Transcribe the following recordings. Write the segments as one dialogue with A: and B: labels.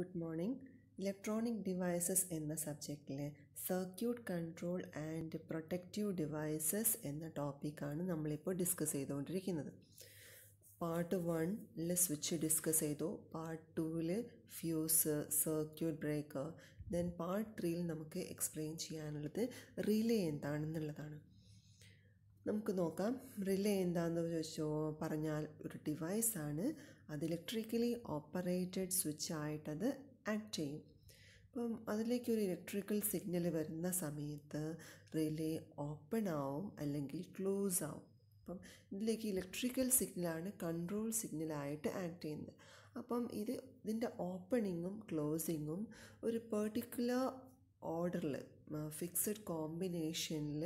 A: Good morning electronic devices എന്ന സബ്ജക്റ്റിലെ circuit control and protective devices എന്ന ടോപ്പിക്കാണ് നമ്മളിപ്പോൾ ഡിസ്കസ് ചെയ്തുകൊണ്ടിരിക്കുന്നത് പാർട്ട് വണ്ണിൽ സ്വിച്ച് ഡിസ്കസ് ചെയ്തു പാർട്ട് ടൂവിൽ fuse circuit breaker then part ത്രീയിൽ നമുക്ക് എക്സ്പ്ലെയിൻ ചെയ്യാനുള്ളത് റിലേ എന്താണെന്നുള്ളതാണ് നമുക്ക് നോക്കാം റിലേ എന്താണെന്ന് ചോദിച്ചോ പറഞ്ഞാൽ ഒരു ഡിവൈസാണ് അത് ഇലക്ട്രിക്കലി ഓപ്പറേറ്റഡ് സ്വിച്ച് ആയിട്ടത് ആക്ട് ചെയ്യും അപ്പം അതിലേക്ക് ഒരു ഇലക്ട്രിക്കൽ സിഗ്നൽ വരുന്ന സമയത്ത് റിലേ ഓപ്പൺ ആവും അല്ലെങ്കിൽ ക്ലോസ് ആവും അപ്പം ഇതിലേക്ക് ഇലക്ട്രിക്കൽ സിഗ്നലാണ് കൺട്രോൾ സിഗ്നലായിട്ട് ആക്ട് ചെയ്യുന്നത് അപ്പം ഇത് ഇതിൻ്റെ ഓപ്പണിങ്ങും ക്ലോസിങ്ങും ഒരു പെർട്ടിക്കുലർ ഓർഡറിൽ ഫിക്സഡ് കോമ്പിനേഷനിൽ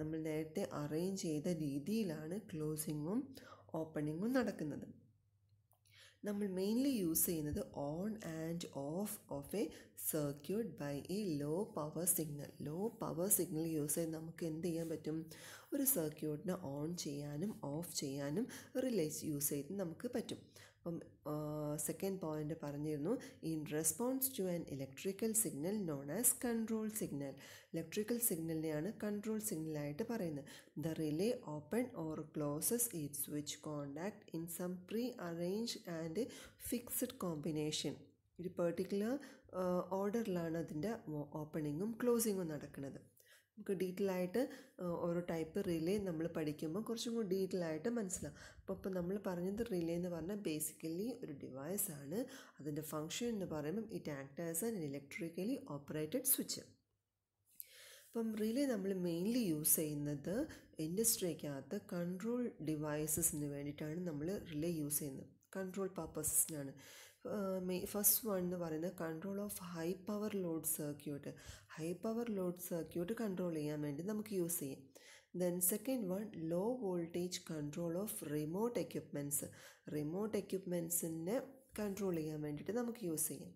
A: നമ്മൾ നേരത്തെ അറേഞ്ച് ചെയ്ത രീതിയിലാണ് ക്ലോസിങ്ങും ഓപ്പണിങ്ങും നടക്കുന്നത് നമ്മൾ മെയിൻലി യൂസ് ചെയ്യുന്നത് on and off off a circuit by a low power signal low power signal use ചെയ്ത് നമുക്ക് എന്ത് ചെയ്യാൻ പറ്റും ഒരു സർക്യൂട്ടിനെ ഓൺ ചെയ്യാനും ഓഫ് ചെയ്യാനും റിലേ യൂസ് ചെയ്ത് നമുക്ക് പറ്റും അപ്പം സെക്കൻഡ് പോയിൻ്റ് പറഞ്ഞിരുന്നു in response to an electrical signal known as control signal electrical സിഗ്നലിനെയാണ് കൺട്രോൾ സിഗ്നലായിട്ട് പറയുന്നത് the relay open or closes it switch contact in some pre arrange and fixed combination ഒരു particular ഓർഡറിലാണ് അതിൻ്റെ ഓപ്പണിങ്ങും ക്ലോസിങ്ങും നടക്കുന്നത് നമുക്ക് ഡീറ്റെയിൽ ആയിട്ട് ഓരോ ടൈപ്പ് റിലേ നമ്മൾ പഠിക്കുമ്പോൾ കുറച്ചും കൂടി ഡീറ്റെയിൽ ആയിട്ട് മനസ്സിലാവും അപ്പോൾ ഇപ്പോൾ നമ്മൾ പറഞ്ഞത് റിലേ എന്ന് പറഞ്ഞാൽ ബേസിക്കലി ഒരു ഡിവൈസ് ആണ് അതിൻ്റെ ഫങ്ഷൻ എന്ന് പറയുമ്പം it act as an electrically operated switch അപ്പം റിലേ നമ്മൾ മെയിൻലി യൂസ് ചെയ്യുന്നത് ഇൻഡസ്ട്രിക്കകത്ത് കൺട്രോൾ ഡിവൈസസിന് വേണ്ടിയിട്ടാണ് നമ്മൾ റിലേ യൂസ് ചെയ്യുന്നത് കൺട്രോൾ പർപ്പസിനാണ് ഫസ്റ്റ് വൺ എന്ന് പറയുന്നത് control of high power load circuit high power load circuit control ചെയ്യാൻ വേണ്ടി നമുക്ക് യൂസ് ചെയ്യാം then second one low voltage control of remote equipments remote എക്യുപ്മെൻറ്റ്സിനെ കൺട്രോൾ ചെയ്യാൻ വേണ്ടിയിട്ട് നമുക്ക് യൂസ് ചെയ്യാം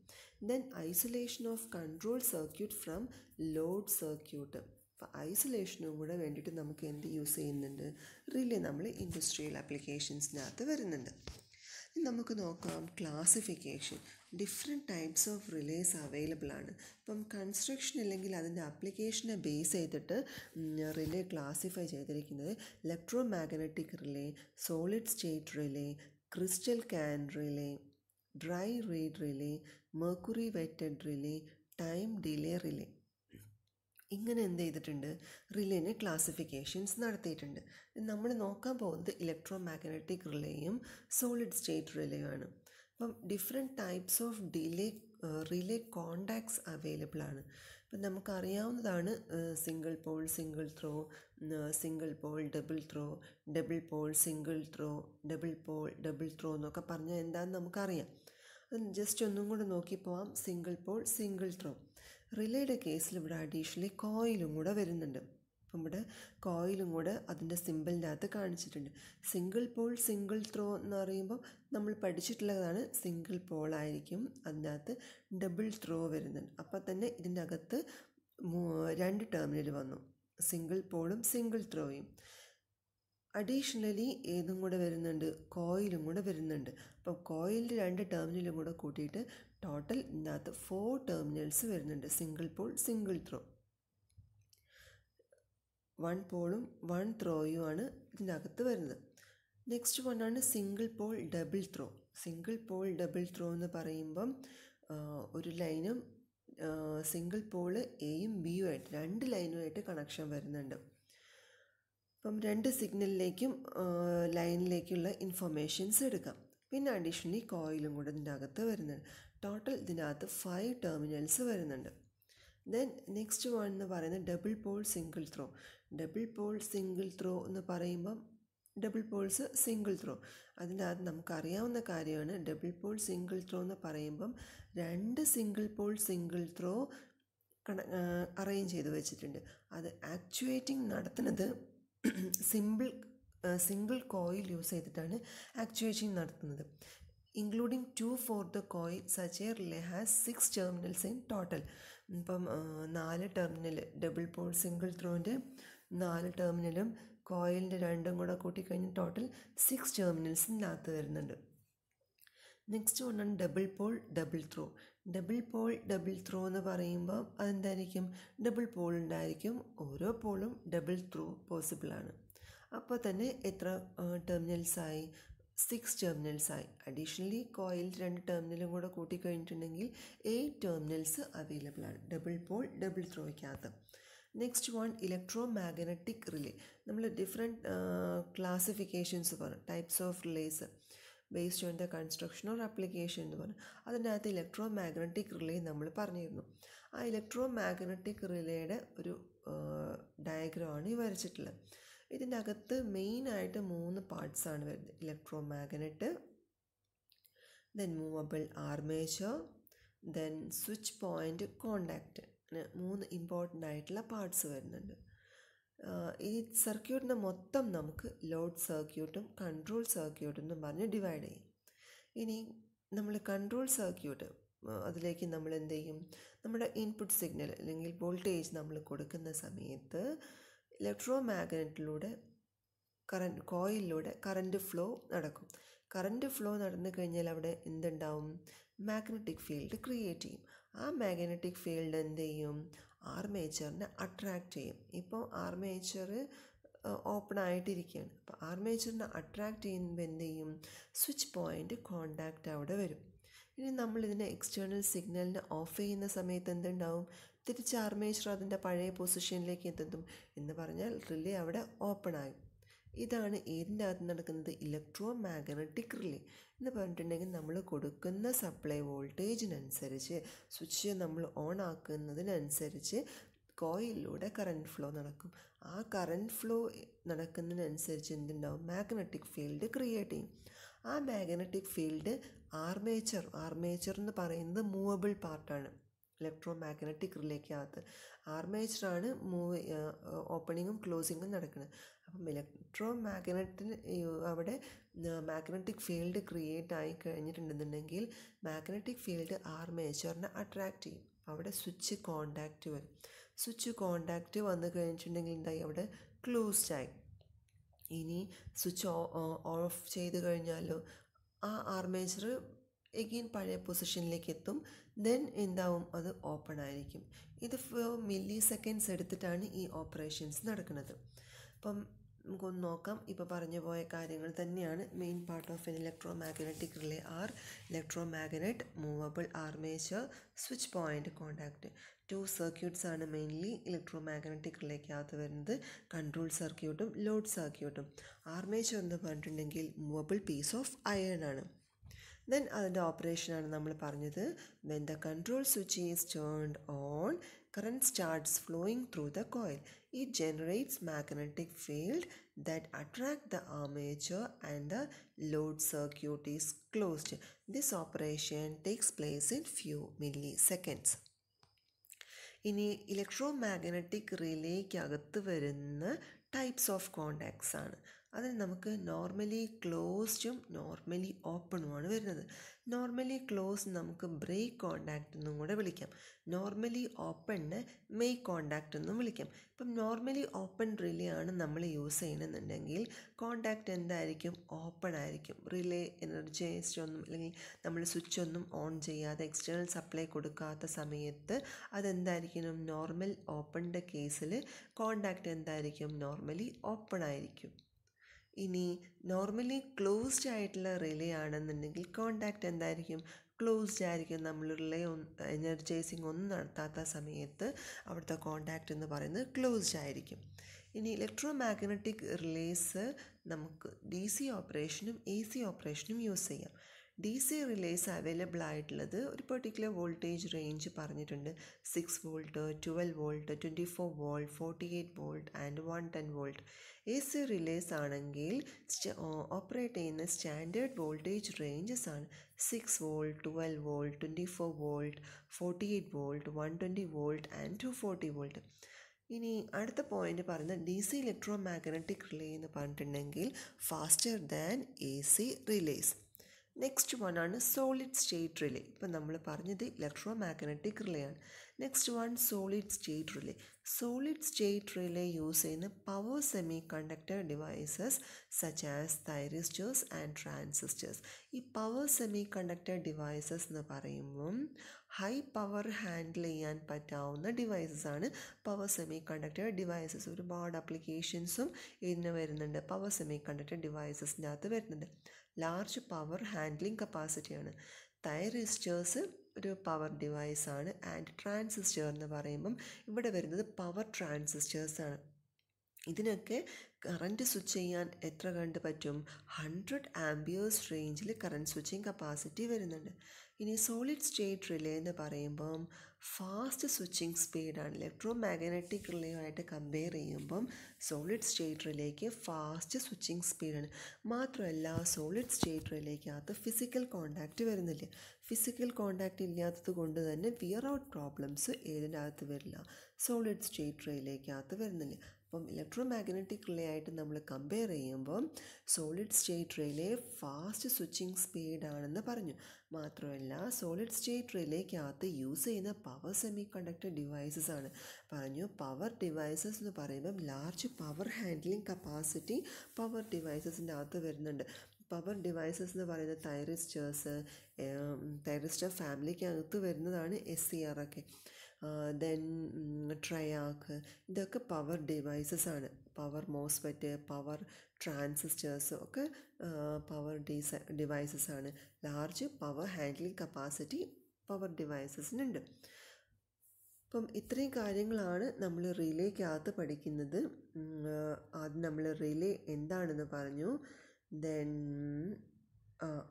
A: then isolation of control circuit from load circuit അപ്പോൾ ഐസൊലേഷനും കൂടെ വേണ്ടിയിട്ട് നമുക്ക് എന്ത് യൂസ് ചെയ്യുന്നുണ്ട് റിയലി നമ്മൾ ഇൻഡസ്ട്രിയൽ ആപ്ലിക്കേഷൻസിനകത്ത് വരുന്നുണ്ട് നമുക്ക് നോക്കാം classification different types of relays available ആണ് ഇപ്പം കൺസ്ട്രക്ഷൻ അല്ലെങ്കിൽ അതിൻ്റെ ആപ്ലിക്കേഷനെ ബേസ് ചെയ്തിട്ട് റിലേ ക്ലാസിഫൈ ചെയ്തിരിക്കുന്നത് electromagnetic relay solid state relay crystal can relay dry reed relay mercury wetted relay time delay relay ഇങ്ങനെ എന്ത് ചെയ്തിട്ടുണ്ട് റിലേനെ ക്ലാസിഫിക്കേഷൻസ് നടത്തിയിട്ടുണ്ട് നമ്മൾ നോക്കാൻ പോകുന്നത് ഇലക്ട്രോ മാഗ്നറ്റിക് റിലേയും സോളിഡ് സ്റ്റേറ്റ് ആണ് അപ്പം different types of delay relay contacts available ആണ് ഇപ്പം നമുക്കറിയാവുന്നതാണ് single pole single throw single pole double throw double pole single throw double pole double throw എന്നൊക്കെ പറഞ്ഞാൽ എന്താണെന്ന് നമുക്കറിയാം ജസ്റ്റ് ഒന്നും കൂടെ നോക്കി പോവാം സിംഗിൾ പോൾ സിംഗിൾ ത്രോ റിലേയുടെ കേസിൽ ഇവിടെ അഡീഷണലി കോയിലും കൂടെ വരുന്നുണ്ട് അപ്പം ഇവിടെ കോയിലും കൂടെ അതിൻ്റെ സിമ്പിളിനകത്ത് കാണിച്ചിട്ടുണ്ട് സിംഗിൾ പോൾ സിംഗിൾ ത്രോ എന്ന് പറയുമ്പോൾ നമ്മൾ പഠിച്ചിട്ടുള്ളതാണ് സിംഗിൾ പോൾ ആയിരിക്കും അതിനകത്ത് ഡബിൾ ത്രോ വരുന്നുണ്ട് അപ്പോൾ തന്നെ ഇതിൻ്റെ അകത്ത് രണ്ട് ടെർമിനൽ വന്നു സിംഗിൾ പോളും സിംഗിൾ ത്രോയും അഡീഷണലി ഏതും കൂടെ വരുന്നുണ്ട് കോയിലും കൂടെ വരുന്നുണ്ട് അപ്പോൾ കോയിലിൻ്റെ രണ്ട് ടെർമിനലും കൂടെ കൂട്ടിയിട്ട് ടോട്ടൽ ഇതിനകത്ത് ഫോർ ടെർമിനൽസ് വരുന്നുണ്ട് single pole single throw one പോളും വൺ ത്രോയുമാണ് ഇതിനകത്ത് വരുന്നത് നെക്സ്റ്റ് വണ്ണാണ് single pole double throw single pole double throw എന്ന് പറയുമ്പം ഒരു ലൈനും സിംഗിൾ പോള് എയും ബിയും ആയിട്ട് രണ്ട് ലൈനുമായിട്ട് കണക്ഷൻ വരുന്നുണ്ട് അപ്പം രണ്ട് സിഗ്നലിലേക്കും ലൈനിലേക്കുള്ള ഇൻഫർമേഷൻസ് എടുക്കാം പിന്നെ അഡീഷണലി കോയിലും കൂടെ ഇതിനകത്ത് വരുന്നുണ്ട് ടോട്ടൽ ഇതിനകത്ത് ഫൈവ് ടെർമിനൽസ് വരുന്നുണ്ട് ദെൻ നെക്സ്റ്റ് വൺ എന്ന് പറയുന്നത് double pole single throw double pole single throw എന്ന് പറയുമ്പം ഡബിൾ പോൾസ് സിംഗിൾ ത്രോ അതിനകത്ത് നമുക്കറിയാവുന്ന കാര്യമാണ് ഡബിൾ പോൾ സിംഗിൾ ത്രോ എന്ന് പറയുമ്പം രണ്ട് സിംഗിൾ പോൾ സിംഗിൾ ത്രോ കണ അറേഞ്ച് ചെയ്ത് വെച്ചിട്ടുണ്ട് അത് ആക്ച്വേറ്റിംഗ് നടത്തുന്നത് സിമ്പിൾ സിംഗിൾ കോയിൽ യൂസ് ചെയ്തിട്ടാണ് ആക്ച്വേഷൻ നടത്തുന്നത് including two for the coil such a relay has six terminals in total ഇപ്പം നാല് ടെർമിനൽ ഡബിൾ പോൾ സിംഗിൾ ത്രോൻ്റെ നാല് ടെർമിനലും കോയിലിൻ്റെ രണ്ടും കൂടെ കൂട്ടിക്കഴിഞ്ഞ് ടോട്ടൽ സിക്സ് ടെർമിനൽസിനകത്ത് വരുന്നുണ്ട് next one double pole double throw double pole double throw എന്ന് പറയുമ്പോൾ അതെന്തായിരിക്കും ഡബിൾ പോൾ ഉണ്ടായിരിക്കും ഓരോ പോളും ഡബിൾ ത്രോ പോസിബിളാണ് അപ്പോൾ തന്നെ എത്ര ടെർമിനൽസായി സിക്സ് ടെർമിനൽസായി അഡീഷണലി കോയിൽ രണ്ട് ടെർമിനലും കൂടെ കൂട്ടിക്കഴിഞ്ഞിട്ടുണ്ടെങ്കിൽ എയ്റ്റ് ടെർമിനൽസ് അവൈലബിൾ ആണ് ഡബിൾ പോൾ ഡബിൾ ത്രോയ്ക്കകത്ത് next one electromagnetic relay നമ്മൾ ഡിഫറെൻറ്റ് ക്ലാസിഫിക്കേഷൻസ് പറഞ്ഞു types of relays based on the construction or application എന്ന് പറഞ്ഞു അകത്ത് ഇലക്ട്രോ മാഗ്നറ്റിക് റിലേ നമ്മൾ പറഞ്ഞിരുന്നു ആ ഇലക്ട്രോ മാഗ്നറ്റിക് റിലേയുടെ ഒരു ഡയഗ്രമാണ് ഈ വരച്ചിട്ടുള്ളത് ഇതിൻ്റെ അകത്ത് ആയിട്ട് മൂന്ന് പാർട്സാണ് വരുന്നത് electromagnet then movable armature then switch point contact അങ്ങനെ മൂന്ന് ഇമ്പോർട്ടൻ്റ് ആയിട്ടുള്ള പാർട്സ് വരുന്നുണ്ട് ഈ സർക്യൂട്ടിനെ മൊത്തം നമുക്ക് ലോഡ് സർക്യൂട്ടും കൺട്രോൾ സർക്യൂട്ടും എന്ന് പറഞ്ഞ് ഡിവൈഡ് ചെയ്യും ഇനി നമ്മൾ കൺട്രോൾ സർക്യൂട്ട് അതിലേക്ക് നമ്മൾ എന്ത് ചെയ്യും നമ്മുടെ ഇൻപുട്ട് സിഗ്നൽ അല്ലെങ്കിൽ വോൾട്ടേജ് നമ്മൾ കൊടുക്കുന്ന സമയത്ത് ഇലക്ട്രോ മാഗ്നറ്റിലൂടെ കറണ്ട് കോയിലിലൂടെ കറണ്ട് ഫ്ലോ നടക്കും കറണ്ട് ഫ്ലോ നടന്നു കഴിഞ്ഞാൽ അവിടെ എന്തുണ്ടാവും മാഗ്നറ്റിക് ഫീൽഡ് ക്രിയേറ്റ് ചെയ്യും ആ മാഗ്നറ്റിക് ഫീൽഡ് എന്ത് ചെയ്യും ആർമേച്ചറിനെ അട്രാക്റ്റ് ചെയ്യും ഇപ്പോൾ ആർമേച്ചർ ഓപ്പൺ ആയിട്ടിരിക്കുകയാണ് അപ്പോൾ ആർമേച്ചറിനെ അട്രാക്റ്റ് ചെയ്യുമ്പോൾ എന്ത് ചെയ്യും സ്വിച്ച് പോയിൻ്റ് കോണ്ടാക്റ്റ് അവിടെ വരും ഇനി നമ്മൾ ഇതിനെ എക്സ്റ്റേണൽ സിഗ്നലിനെ ഓഫ് ചെയ്യുന്ന സമയത്ത് എന്തുണ്ടാവും തിരിച്ച് ആർമേച്ചർ അതിൻ്റെ പഴയ പൊസിഷനിലേക്ക് എത്തും എന്ന് പറഞ്ഞാൽ റിലേ അവിടെ ഓപ്പൺ ആയി ഇതാണ് ഏതിൻ്റെ അകത്ത് നടക്കുന്നത് ഇലക്ട്രോ മാഗ്നറ്റിക് റിലേ എന്ന് പറഞ്ഞിട്ടുണ്ടെങ്കിൽ നമ്മൾ കൊടുക്കുന്ന സപ്ലൈ വോൾട്ടേജിനനുസരിച്ച് സ്വിച്ച് നമ്മൾ ഓൺ ആക്കുന്നതിനനുസരിച്ച് കോയിലൂടെ കറണ്ട് ഫ്ലോ നടക്കും ആ കറണ്ട് ഫ്ലോ നടക്കുന്നതിനനുസരിച്ച് എന്തുണ്ടാവും മാഗ്നറ്റിക് ഫീൽഡ് ക്രിയേറ്റ് ചെയ്യും ആ മാഗ്നറ്റിക് ഫീൽഡ് ആർമേച്ചർ ആർമേച്ചർ എന്ന് പറയുന്നത് മൂവബിൾ പാർട്ടാണ് ഇലക്ട്രോ മാഗ്നറ്റിക് റിലേക്കകത്ത് ആർമേച്ചറാണ് മൂവ് ഓപ്പണിങ്ങും ക്ലോസിങ്ങും നടക്കുന്നത് അപ്പം ഇലക്ട്രോ മാഗ്നറ്റിന് അവിടെ മാഗ്നറ്റിക് ഫീൽഡ് ക്രിയേറ്റ് ആയി കഴിഞ്ഞിട്ടുണ്ടെന്നുണ്ടെങ്കിൽ മാഗ്നറ്റിക് ഫീൽഡ് ആർമേച്ചറിനെ അട്രാക്റ്റ് ചെയ്യും അവിടെ സ്വിച്ച് കോണ്ടാക്റ്റ് വരും സ്വിച്ച് കോണ്ടാക്റ്റ് വന്നു കഴിഞ്ഞിട്ടുണ്ടെങ്കിൽ എന്തായി അവിടെ ക്ലോസ്ഡ് ആയി ഇനി സ്വിച്ച് ഓഫ് ചെയ്ത് കഴിഞ്ഞാലോ ആ ആർമേച്ചർ എഗെയിൻ പഴയ പൊസിഷനിലേക്ക് എത്തും ദെൻ എന്താവും അത് ഓപ്പൺ ആയിരിക്കും ഇത് മില്ലി സെക്കൻഡ്സ് എടുത്തിട്ടാണ് ഈ ഓപ്പറേഷൻസ് നടക്കുന്നത് അപ്പം നമുക്കൊന്ന് നോക്കാം ഇപ്പോൾ പറഞ്ഞു പോയ കാര്യങ്ങൾ തന്നെയാണ് main part of an electromagnetic relay are electromagnet movable armature switch point contact two circuits ആണ് മെയിൻലി ഇലക്ട്രോ മാഗ്നറ്റിക് റിലേക്കകത്ത് വരുന്നത് കൺട്രോൾ സർക്യൂട്ടും ലോഡ് സർക്യൂട്ടും ആർമേച്ചർ എന്ന് പറഞ്ഞിട്ടുണ്ടെങ്കിൽ മൂവബിൾ പീസ് ഓഫ് അയൺ ആണ് ദെൻ അതിൻ്റെ ഓപ്പറേഷനാണ് നമ്മൾ പറഞ്ഞത് when the control switch is turned on current starts flowing through the coil It generates magnetic field that attract the armature and the load circuit is closed. This operation takes place in few milliseconds. ഇനി electromagnetic relay, റിലേക്കകത്ത് വരുന്ന types of contacts ആണ് അതിൽ നമുക്ക് normally ക്ലോസ്ഡും normally ഓപ്പണുമാണ് വരുന്നത് normally close നമുക്ക് break contact എന്നും കൂടെ വിളിക്കാം നോർമലി ഓപ്പണിന് മെയ് കോണ്ടാക്റ്റ് എന്നും വിളിക്കാം ഇപ്പം നോർമലി ഓപ്പൺ റിലേ ആണ് നമ്മൾ യൂസ് ചെയ്യണമെന്നുണ്ടെങ്കിൽ കോണ്ടാക്റ്റ് എന്തായിരിക്കും ഓപ്പൺ ആയിരിക്കും റിലേ എനർജൈസ്ഡ് ഒന്നും അല്ലെങ്കിൽ നമ്മൾ സ്വിച്ച് ഒന്നും ഓൺ ചെയ്യാതെ എക്സ്റ്റേണൽ സപ്ലൈ കൊടുക്കാത്ത സമയത്ത് അതെന്തായിരിക്കണം നോർമൽ ഓപ്പണിൻ്റെ കേസിൽ കോണ്ടാക്റ്റ് എന്തായിരിക്കും നോർമലി ഓപ്പൺ ആയിരിക്കും ഇനി നോർമലി ക്ലോസ്ഡ് ആയിട്ടുള്ള റിലേ ആണെന്നുണ്ടെങ്കിൽ കോണ്ടാക്റ്റ് എന്തായിരിക്കും ക്ലോസ്ഡ് ആയിരിക്കും നമ്മൾ റിലേ എനർജൈസിങ് ഒന്നും നടത്താത്ത സമയത്ത് അവിടുത്തെ കോണ്ടാക്റ്റ് എന്ന് പറയുന്നത് ക്ലോസ്ഡ് ആയിരിക്കും ഇനി ഇലക്ട്രോ മാഗ്നറ്റിക് റിലേസ് നമുക്ക് ഡി സി ഓപ്പറേഷനും എ സി ഓപ്പറേഷനും യൂസ് ചെയ്യാം ഡി സി റിലേസ് അവൈലബിൾ ആയിട്ടുള്ളത് ഒരു പെർട്ടിക്കുലർ വോൾട്ടേജ് റേഞ്ച് പറഞ്ഞിട്ടുണ്ട് six volt twelve volt twenty four volt forty eight volt and one ten volt A C relays ആണെങ്കിൽ operate ചെയ്യുന്ന standard voltage ranges ആണ് six volt twelve volt twenty four volt forty eight volt one twenty volt and two forty volt ഇനി അടുത്ത point പറയുന്നത് D C electromagnetic relay എന്ന് പറഞ്ഞിട്ടുണ്ടെങ്കിൽ faster than A C relays next one ആണ് solid state relay ഇപ്പം നമ്മൾ പറഞ്ഞത് electromagnetic relay ആണ് next one solid state relay solid state relay use ചെയ്യുന്ന power semiconductor devices such as thyristors and transistors ഈ power semiconductor devices എന്ന് പറയുമ്പം high power handle ചെയ്യാൻ പറ്റാവുന്ന ഡിവൈസസ് ആണ് പവർ സെമി കണ്ടക്ടർ ഡിവൈസസ് ഒരുപാട് അപ്ലിക്കേഷൻസും ഇതിന് വരുന്നുണ്ട് പവർ സെമി കണ്ടക്ടർ ഡിവൈസസിൻ്റെ അകത്ത് വരുന്നുണ്ട് large power handling കപ്പാസിറ്റിയാണ് thyristors ഒരു പവർ ഡിവൈസ് ആണ് ആൻഡ് ട്രാൻസിസ്റ്റർ എന്ന് പറയുമ്പം ഇവിടെ വരുന്നത് പവർ ട്രാൻസിസ്റ്റേഴ്സ് ആണ് ഇതിനൊക്കെ കറണ്ട് സ്വിച്ച് ചെയ്യാൻ എത്ര കണ്ട് പറ്റും ഹൺഡ്രഡ് ആംബിയേഴ്സ് റേഞ്ചിൽ കറണ്ട് സ്വിച്ചിങ് കപ്പാസിറ്റി വരുന്നുണ്ട് ഇനി സോളിഡ് സ്റ്റേറ്റ് റിലേ എന്ന് പറയുമ്പം ഫാസ്റ്റ് സ്വിച്ചിങ് സ്പീഡാണ് ഇലക്ട്രോ മാഗ്നറ്റിക് റിലേയുമായിട്ട് കമ്പയർ ചെയ്യുമ്പം സോളിഡ് സ്റ്റേറ്റ് റിലേക്ക് ഫാസ്റ്റ് സ്വിച്ചിങ് സ്പീഡാണ് മാത്രമല്ല സോളിഡ് സ്റ്റേറ്റ് റിലേക്കകത്ത് ഫിസിക്കൽ കോണ്ടാക്റ്റ് വരുന്നില്ല ഫിസിക്കൽ കോണ്ടാക്റ്റ് ഇല്ലാത്തത് കൊണ്ട് തന്നെ വിയർ ഔട്ട് പ്രോബ്ലംസ് അകത്ത് വരില്ല സോളിഡ് സ്റ്റേറ്റ് റിലേക്കകത്ത് വരുന്നില്ല അപ്പം ഇലക്ട്രോ മാഗ്നറ്റിക് റിലേ ആയിട്ട് നമ്മൾ കമ്പയർ ചെയ്യുമ്പം solid state relay fast switching സ്പീഡാണെന്ന് പറഞ്ഞു മാത്രമല്ല സോളിഡ് സ്റ്റേറ്റ് റിലേക്കകത്ത് യൂസ് ചെയ്യുന്ന പവർ സെമി കണ്ടക്ടർ ഡിവൈസസ് ആണ് പറഞ്ഞു പവർ ഡിവൈസസ് എന്ന് പറയുമ്പം large power handling capacity power ഡിവൈസസിൻ്റെ അകത്ത് വരുന്നുണ്ട് പവർ ഡിവൈസസ് എന്ന് പറയുന്ന തൈറിസ്റ്റേഴ്സ് തൈറിസ്റ്റർ ഫാമിലിക്കകത്ത് വരുന്നതാണ് എസ് സി ആർ ഒക്കെ ദെൻ ട്രയാക്ക് ഇതൊക്കെ പവർ ഡിവൈസസ് ആണ് പവർ മോസ്ഫെറ്റ് പവർ ട്രാൻസിസ്റ്റേഴ്സ് ഒക്കെ പവർ ഡീസ ഡിവൈസസ് ആണ് large power handling capacity power ഡിവൈസസിനുണ്ട് അപ്പം ഇത്രയും കാര്യങ്ങളാണ് നമ്മൾ റിലേക്കകത്ത് പഠിക്കുന്നത് ആദ്യം നമ്മൾ റിലേ എന്താണെന്ന് പറഞ്ഞു ദെൻ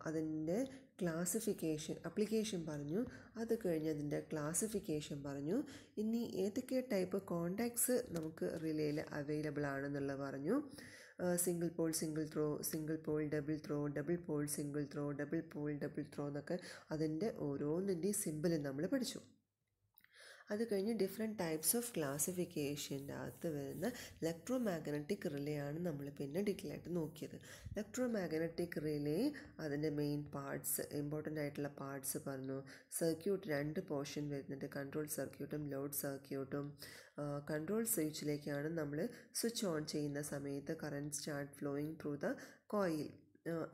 A: അതിൻ്റെ ക്ലാസിഫിക്കേഷൻ അപ്ലിക്കേഷൻ പറഞ്ഞു അത് കഴിഞ്ഞ് അതിൻ്റെ ക്ലാസിഫിക്കേഷൻ പറഞ്ഞു ഇനി ഏതൊക്കെ ടൈപ്പ് കോണ്ടാക്ട്സ് നമുക്ക് റിലേയിൽ അവൈലബിൾ ആണെന്നുള്ളത് പറഞ്ഞു single pole single throw single pole double throw double pole single throw double pole double throw എന്നൊക്കെ അതിൻ്റെ ഓരോന്നിൻ്റെയും സിമ്പിൾ നമ്മൾ പഠിച്ചു അത് കഴിഞ്ഞ് ഡിഫറെൻറ്റ് ടൈപ്സ് ഓഫ് ക്ലാസിഫിക്കേഷൻ്റെ അകത്ത് വരുന്ന ഇലക്ട്രോ മാഗ്നറ്റിക് റിലേ ആണ് നമ്മൾ പിന്നെ ഡീറ്റെയിൽ ആയിട്ട് നോക്കിയത് ഇലക്ട്രോ മാഗ്നറ്റിക് റിലേ അതിൻ്റെ മെയിൻ പാർട്സ് ഇമ്പോർട്ടൻ്റ് ആയിട്ടുള്ള പാർട്സ് പറഞ്ഞു സർക്യൂട്ട് രണ്ട് പോർഷൻ വരുന്നുണ്ട് കൺട്രോൾ സർക്യൂട്ടും ലോഡ് സർക്യൂട്ടും കൺട്രോൾ സ്വിച്ചിലേക്കാണ് നമ്മൾ സ്വിച്ച് ഓൺ ചെയ്യുന്ന സമയത്ത് current start flowing through the coil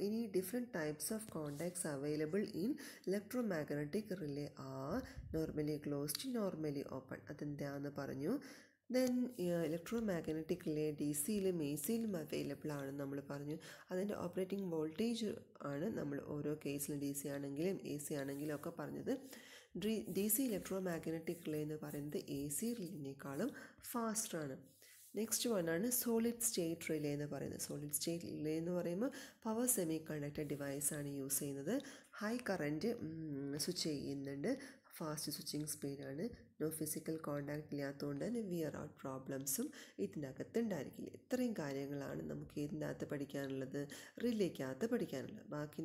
A: ഇനി different types of contacts available in electromagnetic relay are normally closed normally open അതെന്താന്ന് പറഞ്ഞു ദെൻ ഇലക്ട്രോ മാഗ്നറ്റിക് റിലേ ഡി സിയിലും എ സിയിലും അവൈലബിൾ ആണെന്ന് നമ്മൾ പറഞ്ഞു അതിൻ്റെ ഓപ്പറേറ്റിംഗ് വോൾട്ടേജ് ആണ് നമ്മൾ ഓരോ കേസിലും ഡി സി ആണെങ്കിലും എ സി ആണെങ്കിലും ഒക്കെ പറഞ്ഞത് D D C electromagnetic relay എന്ന് പറയുന്നത് എ സി റിലേനേക്കാളും ഫാസ്റ്റാണ് നെക്സ്റ്റ് വൺ ആണ് സോളിഡ് സ്റ്റേറ്റ് റിലേ എന്ന് പറയുന്നത് സോളിഡ് സ്റ്റേറ്റ് റിലേ എന്ന് പറയുമ്പോൾ പവർ സെമി കണ്ടക്ടർ ഡിവൈസാണ് യൂസ് ചെയ്യുന്നത് ഹൈ കറൻറ്റ് സ്വിച്ച് ചെയ്യുന്നുണ്ട് ഫാസ്റ്റ് സ്വിച്ചിങ് സ്പീഡാണ് നോ ഫിസിക്കൽ കോണ്ടാക്ട് ഇല്ലാത്തതുകൊണ്ട് തന്നെ വിയർ ഔട്ട് പ്രോബ്ലംസും ഇതിനകത്ത് ഉണ്ടായിരിക്കില്ല ഇത്രയും കാര്യങ്ങളാണ് നമുക്ക് ഇതിനകത്ത് പഠിക്കാനുള്ളത് റിലേക്കകത്ത് പഠിക്കാനുള്ളത് ബാക്കി